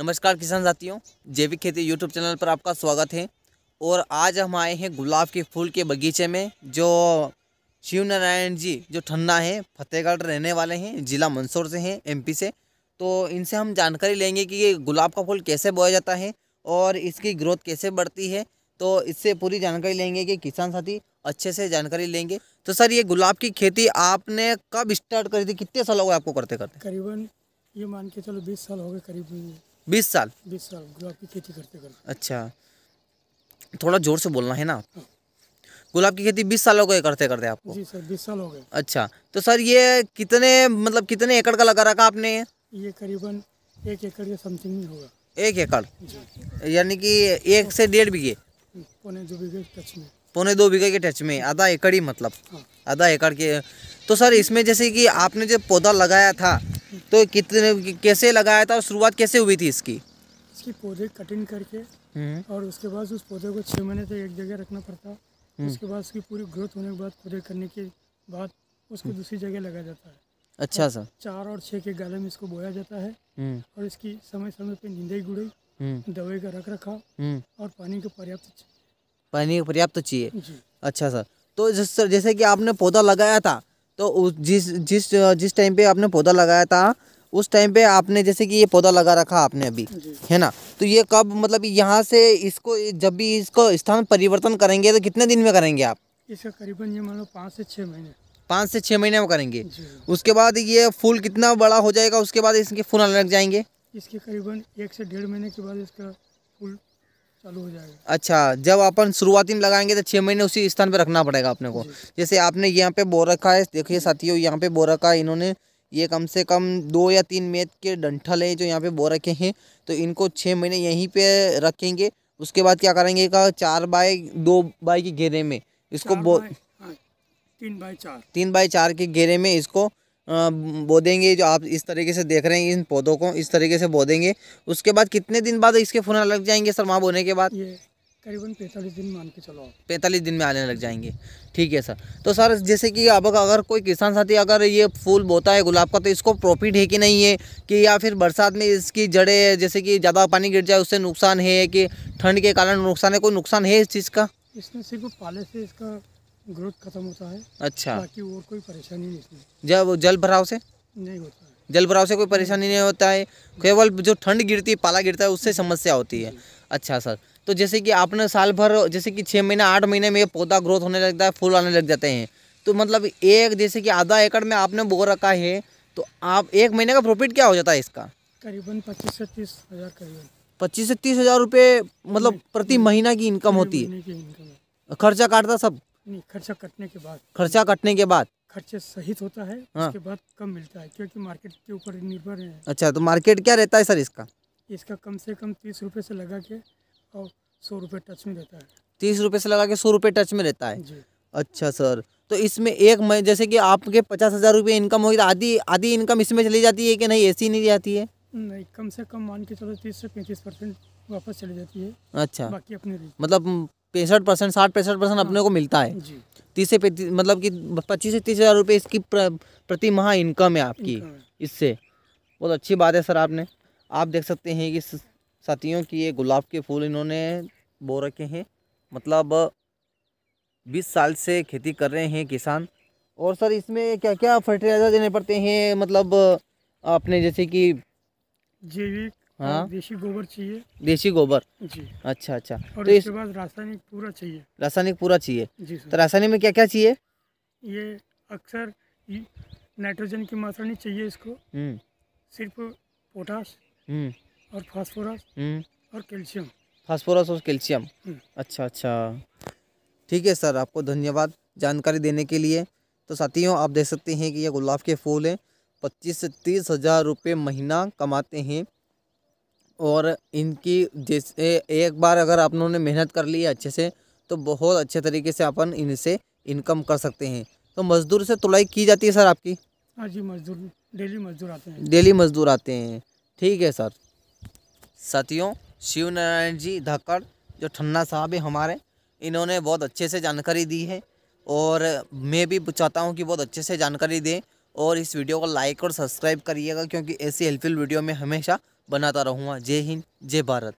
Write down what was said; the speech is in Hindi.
नमस्कार किसान साथियों जैविक खेती यूट्यूब चैनल पर आपका स्वागत है और आज हम आए हैं गुलाब के फूल के बगीचे में जो शिव नारायण जी जो ठन्ना है फतेहगढ़ रहने वाले हैं जिला मंदसौर से हैं एमपी से तो इनसे हम जानकारी लेंगे कि ये गुलाब का फूल कैसे बोया जाता है और इसकी ग्रोथ कैसे बढ़ती है तो इससे पूरी जानकारी लेंगे कि किसान साथी अच्छे से जानकारी लेंगे तो सर ये गुलाब की खेती आपने कब स्टार्ट करी थी कितने साल हो गए आपको करते करते करीबन ये मान के चलो बीस साल हो गए करीब बीस साल बीस साल गुलाब की खेती करते करते अच्छा थोड़ा जोर से बोलना है ना हाँ। गुलाब की खेती बीस साल हो गए करते करते आपको जी सर बीस साल हो गए अच्छा तो सर ये कितने मतलब कितने एकड़ का लगा रखा आपने ये करीबन एक एकड़ या समथिंग होगा एक एकड़ यानी कि एक से डेढ़ बीघे हम्म, पौने दो बीघे टच में पौने दो बीघे के टच में आधा एकड़ ही मतलब हाँ। आधा एकड़ के तो सर इसमें जैसे कि आपने जो पौधा लगाया था तो कितने कैसे लगाया था और शुरुआत कैसे हुई थी इसकी इसकी पौधे कटिंग करके हम्म। और उसके बाद उस पौधे को छः महीने तक एक जगह रखना पड़ता हम्म। उसके बाद उसकी पूरी ग्रोथ होने के बाद पौधे करने के बाद उसको हम्म। दूसरी जगह लगाया जाता है अच्छा सर चार और छः के गाले में इसको बोया जाता है और इसकी समय समय पर निंदाई गुड़ाई दवाई का रख रखा और पानी का पर्याप्त पानी का पर्याप्त चाहिए अच्छा सर तो जैसे कि आपने पौधा लगाया था तो उस जिस जिस जिस टाइम पे आपने पौधा लगाया था उस टाइम पे आपने जैसे कि ये पौधा लगा रखा आपने अभी है ना तो ये कब मतलब यहाँ से इसको जब भी इसको स्थान परिवर्तन करेंगे तो कितने दिन में करेंगे आप इसका करीबन ये मान लो पाँच से छः महीने पाँच से छः महीने में करेंगे उसके बाद ये फूल कितना बड़ा हो जाएगा उसके बाद इसके फूल आने लग जाएंगे इसके करीबन एक से डेढ़ महीने के बाद इसका फूल चालू हो जाएगा अच्छा जब अपन शुरुआती में लगाएंगे तो छः महीने उसी स्थान पे रखना पड़ेगा अपने को जैसे आपने यहाँ पे बो रखा है देखिए साथियों यहाँ पे बो रखा है इन्होंने ये कम से कम दो या तीन मेत के डंठल हैं जो यहाँ पे बो रखे हैं तो इनको छः महीने यहीं पे रखेंगे उसके बाद क्या करेंगे का चार बाय दो बाय के घेरे में इसको बो हाँ, तीन बाय चार तीन बाय चार के घेरे में इसको बो देंगे जो आप इस तरीके से देख रहे हैं इन पौधों को इस तरीके से बो देंगे उसके बाद कितने दिन बाद इसके फूल लग जाएंगे सर वहाँ बोने के बाद करीबन पैंतालीस दिन मान के चलो पैंतालीस दिन में आने लग जाएंगे ठीक है सर तो सर जैसे कि अब अगर कोई किसान साथी अगर ये फूल बोता है गुलाब का तो इसको प्रॉफिट है कि नहीं है कि या फिर बरसात में इसकी जड़ें जैसे कि ज़्यादा पानी गिर जाए उससे नुकसान है कि ठंड के कारण नुकसान है कोई नुकसान है इस चीज़ का इसमें सिर्फ पाले से इसका ग्रोथ खत्म होता है अच्छा बाकी और कोई परेशानी नहीं इसमें जब जल भराव से नहीं होता जल भराव से कोई परेशानी नहीं होता है केवल जो ठंड गिरती है पाला गिरता है उससे समस्या होती है अच्छा सर तो जैसे कि आपने साल भर जैसे कि छः महीने आठ महीने में पौधा ग्रोथ होने लगता है फूल आने लग जाते हैं तो मतलब एक जैसे कि आधा एकड़ में आपने बो रखा है तो आप एक महीने का प्रॉफिट क्या हो जाता है इसका करीबन पच्चीस से तीस हज़ार करीबन पच्चीस से तीस हज़ार रुपये मतलब प्रति महीना की इनकम होती है खर्चा काटता सब नहीं खर्चा कटने के बाद खर्चा कटने के बाद खर्चे सहित होता है हाँ। उसके बाद कम मिलता है क्योंकि मार्केट के ऊपर निर्भर है अच्छा तो मार्केट क्या रहता है सर इसका इसका कम से कम तीस रुपए से लगा के और सौ रुपए टच में रहता है तीस रुपए से लगा के सौ रुपए टच में रहता है अच्छा सर तो इसमें एक महीने जैसे कि आपके पचास हज़ार रुपये इनकम होगी तो आधी आधी इनकम इसमें चली जाती है कि नहीं ऐसी नहीं जाती है नहीं कम से कम मान के चलो तीस से पैंतीस परसेंट वापस चली जाती है अच्छा बाकी अपने मतलब पैंसठ परसेंट साठ पैंसठ परसेंट अपने हाँ। को मिलता है तीस से पैंतीस मतलब कि पच्चीस से तीस हज़ार रुपये इसकी प्र, प्रति माह इनकम है आपकी इससे बहुत अच्छी बात है सर आपने आप देख सकते हैं कि साथियों की ये गुलाब के फूल इन्होंने बो रखे हैं मतलब बीस साल से खेती कर रहे हैं किसान और सर इसमें क्या क्या फर्टिलाइज़र देने पड़ते हैं मतलब आपने जैसे कि जैविक हाँ देसी गोबर चाहिए देसी गोबर जी अच्छा अच्छा और तो इसके बाद रासायनिक पूरा चाहिए रासायनिक पूरा चाहिए जी तो रासायनिक में क्या क्या चाहिए ये अक्सर नाइट्रोजन की मात्रा नहीं चाहिए इसको हम्म। सिर्फ पोटास हम्म। और फॉस्फोरस हम्म। और कैल्शियम फॉस्फोरस और कैल्शियम अच्छा अच्छा ठीक है सर आपको धन्यवाद जानकारी देने के लिए तो साथियों आप देख सकते हैं कि ये गुलाब के फूल हैं पच्चीस से तीस हज़ार रुपये महीना कमाते हैं और इनकी जैसे एक बार अगर आप ने मेहनत कर ली है अच्छे से तो बहुत अच्छे तरीके से अपन इनसे इनकम कर सकते हैं तो मज़दूर से तुलाई की जाती है सर आपकी हाँ जी मज़दूर डेली मज़दूर आते हैं डेली मज़दूर आते हैं ठीक है सर साथियों शिव नारायण जी धाकड़ जो ठन्ना साहब है हमारे इन्होंने बहुत अच्छे से जानकारी दी है और मैं भी चाहता हूँ कि बहुत अच्छे से जानकारी दें और इस वीडियो को लाइक और सब्सक्राइब करिएगा क्योंकि ऐसी हेल्पफुल वीडियो में हमेशा बनाता रहूँगा जय हिंद जय भारत